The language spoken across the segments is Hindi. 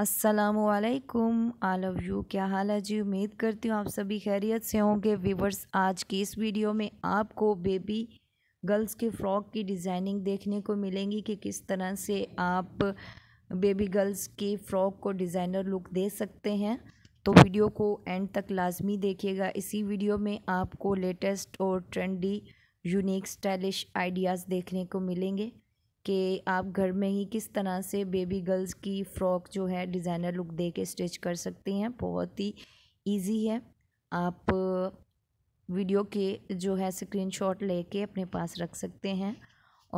असलकुम आल ऑफ यू क्या हाल है जी उम्मीद करती हूँ आप सभी खैरियत से होंगे व्यूवर्स आज की इस वीडियो में आपको बेबी गर्ल्स के फ़्रॉक की डिज़ाइनिंग देखने को मिलेंगी कि किस तरह से आप बेबी गर्ल्स के फ़्रॉक को डिज़ाइनर लुक दे सकते हैं तो वीडियो को एंड तक लाजमी देखिएगा इसी वीडियो में आपको लेटेस्ट और ट्रेंडी यूनिक स्टाइलिश आइडियाज़ देखने को मिलेंगे कि आप घर में ही किस तरह से बेबी गर्ल्स की फ़्रॉक जो है डिज़ाइनर लुक दे के स्टिच कर सकते हैं बहुत ही ईजी है आप वीडियो के जो है स्क्रीनशॉट लेके अपने पास रख सकते हैं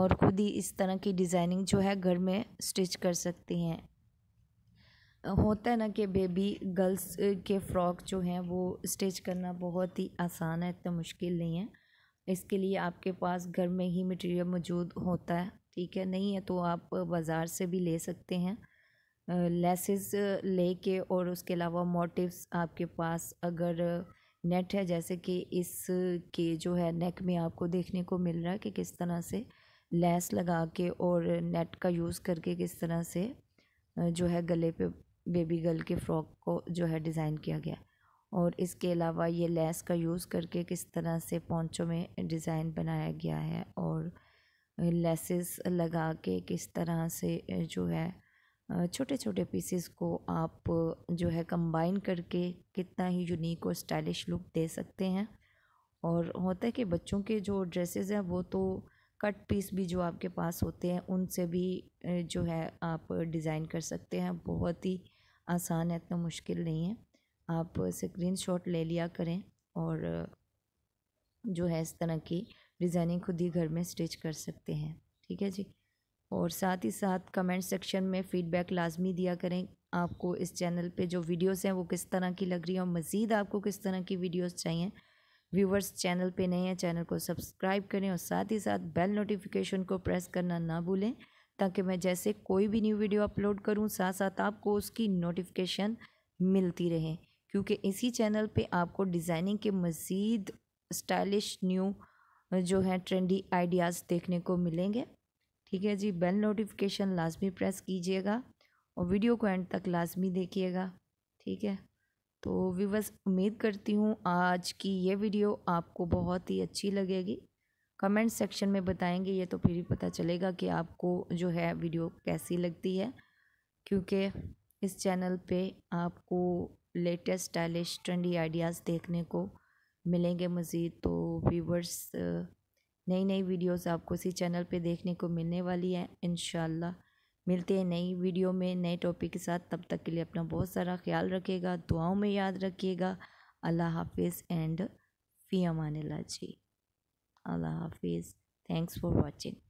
और ख़ुद ही इस तरह की डिज़ाइनिंग जो है घर में स्टिच कर सकते हैं होता है ना कि बेबी गर्ल्स के फ़्रॉक जो हैं वो स्टिच करना बहुत ही आसान है इतना मुश्किल नहीं है इसके लिए आपके पास घर में ही मटेरियल मौजूद होता है ठीक है नहीं है तो आप बाज़ार से भी ले सकते हैं लेसेस ले के और उसके अलावा मोटिव्स आपके पास अगर नेट है जैसे कि इस के जो है नेक में आपको देखने को मिल रहा है कि किस तरह से लेस लगा के और नेट का यूज़ करके किस तरह से जो है गले पे बेबी गर्ल के फ्रॉक को जो है डिज़ाइन किया गया और इसके अलावा ये लेस का यूज़ करके किस तरह से पोंचों में डिज़ाइन बनाया गया है और लेसेस लगा के किस तरह से जो है छोटे छोटे पीसेस को आप जो है कंबाइन करके कितना ही यूनिक और स्टाइलिश लुक दे सकते हैं और होता है कि बच्चों के जो ड्रेसेस हैं वो तो कट पीस भी जो आपके पास होते हैं उनसे भी जो है आप डिज़ाइन कर सकते हैं बहुत ही आसान है इतना मुश्किल नहीं है आप स्क्रीन शॉट ले लिया करें और जो है इस तरह की डिज़ाइनिंग खुद ही घर में स्टिच कर सकते हैं ठीक है जी और साथ ही साथ कमेंट सेक्शन में फ़ीडबैक लाजमी दिया करें आपको इस चैनल पे जो वीडियोस हैं वो किस तरह की लग रही है और मज़ीद आपको किस तरह की वीडियोस चाहिए व्यूवर्स चैनल पे नए हैं चैनल को सब्सक्राइब करें और साथ ही साथ बेल नोटिफिकेशन को प्रेस करना ना भूलें ताकि मैं जैसे कोई भी न्यू वीडियो अपलोड करूँ साथ साथ आपको उसकी नोटिफिकेशन मिलती रहे क्योंकि इसी चैनल पर आपको डिज़ाइनिंग के मज़ीद स्टाइलिश न्यू जो है ट्रेंडी आइडियाज़ देखने को मिलेंगे ठीक है जी बेल नोटिफिकेशन लाजमी प्रेस कीजिएगा और वीडियो को एंड तक लाजमी देखिएगा ठीक है तो विवस उम्मीद करती हूँ आज की ये वीडियो आपको बहुत ही अच्छी लगेगी कमेंट सेक्शन में बताएंगे ये तो फिर ही पता चलेगा कि आपको जो है वीडियो कैसी लगती है क्योंकि इस चैनल पे आपको लेटेस्ट स्टाइलिश ट्रेंडी आइडियाज़ देखने को मिलेंगे मज़ीद तो व्यूवर्स नई नई वीडियोस आपको इसी चैनल पे देखने को मिलने वाली है इन मिलते हैं नई वीडियो में नए टॉपिक के साथ तब तक के लिए अपना बहुत सारा ख्याल रखिएगा दुआओं में याद रखिएगा अल्लाह हाफिज़ एंड फ़ी अमान जी अल्लाह हाफिज़ थैंक्स फॉर वॉचिंग